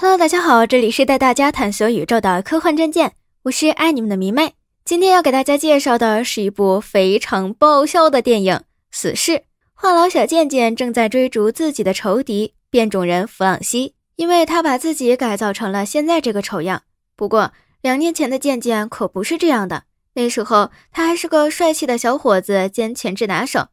Hello，大家好，这里是带大家探索宇宙的科幻战舰，我是爱你们的迷妹。今天要给大家介绍的是一部非常爆笑的电影《死侍》。话痨小贱贱正在追逐自己的仇敌变种人弗朗西，因为他把自己改造成了现在这个丑样。不过两年前的贱贱可不是这样的，那时候他还是个帅气的小伙子兼前置拿手，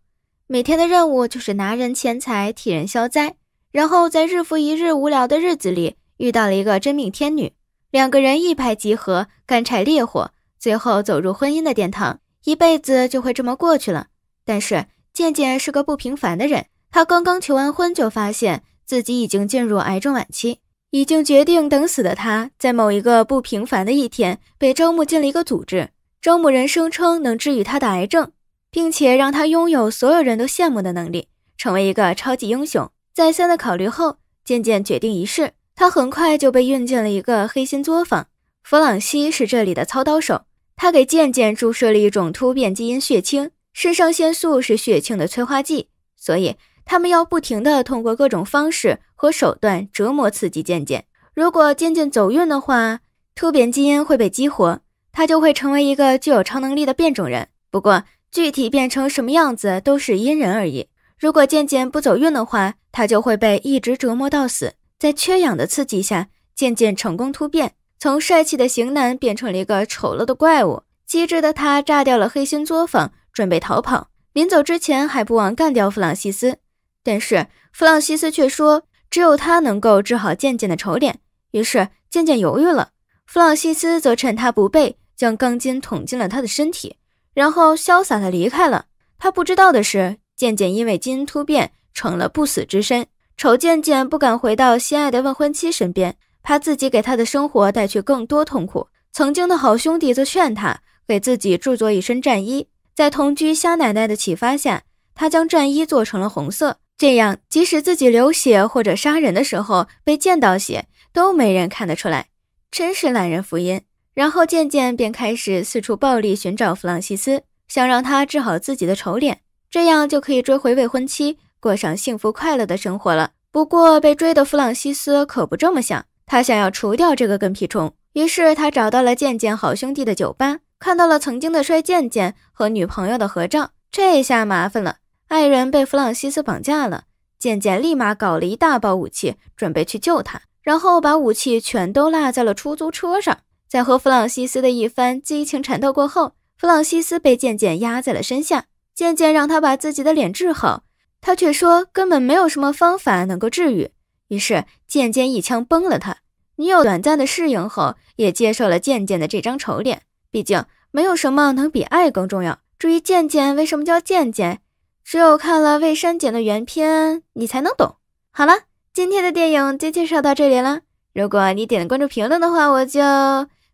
每天的任务就是拿人钱财替人消灾，然后在日复一日无聊的日子里。遇到了一个真命天女，两个人一拍即合，干柴烈火，最后走入婚姻的殿堂，一辈子就会这么过去了。但是健健是个不平凡的人，他刚刚求完婚就发现自己已经进入癌症晚期，已经决定等死的他，在某一个不平凡的一天，被招募进了一个组织，招募人声称能治愈他的癌症，并且让他拥有所有人都羡慕的能力，成为一个超级英雄。再三的考虑后，健健决定一试。他很快就被运进了一个黑心作坊。弗朗西是这里的操刀手，他给健健注射了一种突变基因血清，肾上腺素是血清的催化剂，所以他们要不停的通过各种方式和手段折磨刺激渐渐。如果渐渐走运的话，突变基因会被激活，他就会成为一个具有超能力的变种人。不过具体变成什么样子都是因人而异。如果渐渐不走运的话，他就会被一直折磨到死。在缺氧的刺激下，渐渐成功突变，从帅气的型男变成了一个丑陋的怪物。机智的他炸掉了黑心作坊，准备逃跑。临走之前还不忘干掉弗朗西斯。但是弗朗西斯却说，只有他能够治好渐渐的丑脸。于是渐渐犹豫了。弗朗西斯则趁他不备，将钢筋捅进了他的身体，然后潇洒的离开了。他不知道的是，渐渐因为基因突变成了不死之身。丑贱贱不敢回到心爱的未婚妻身边，怕自己给他的生活带去更多痛苦。曾经的好兄弟则劝他给自己制作一身战衣。在同居瞎奶奶的启发下，他将战衣做成了红色，这样即使自己流血或者杀人的时候被溅到血，都没人看得出来，真是懒人福音。然后渐渐便开始四处暴力寻找弗朗西斯，想让他治好自己的丑脸，这样就可以追回未婚妻。过上幸福快乐的生活了。不过被追的弗朗西斯可不这么想，他想要除掉这个跟屁虫。于是他找到了健健好兄弟的酒吧，看到了曾经的帅健健和女朋友的合照。这下麻烦了，爱人被弗朗西斯绑架了。健健立马搞了一大包武器，准备去救他，然后把武器全都落在了出租车上。在和弗朗西斯的一番激情缠斗过后，弗朗西斯被健健压在了身下，健健让他把自己的脸治好。他却说根本没有什么方法能够治愈，于是渐渐一枪崩了他。女友短暂的适应后，也接受了渐渐的这张丑脸。毕竟没有什么能比爱更重要。至于渐渐为什么叫渐渐，只有看了未删减的原片，你才能懂。好了，今天的电影就介绍到这里了。如果你点了关注、评论的话，我就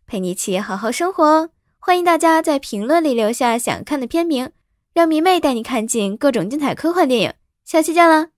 陪你一起好好生活。欢迎大家在评论里留下想看的片名，让迷妹带你看尽各种精彩科幻电影。下期见啦！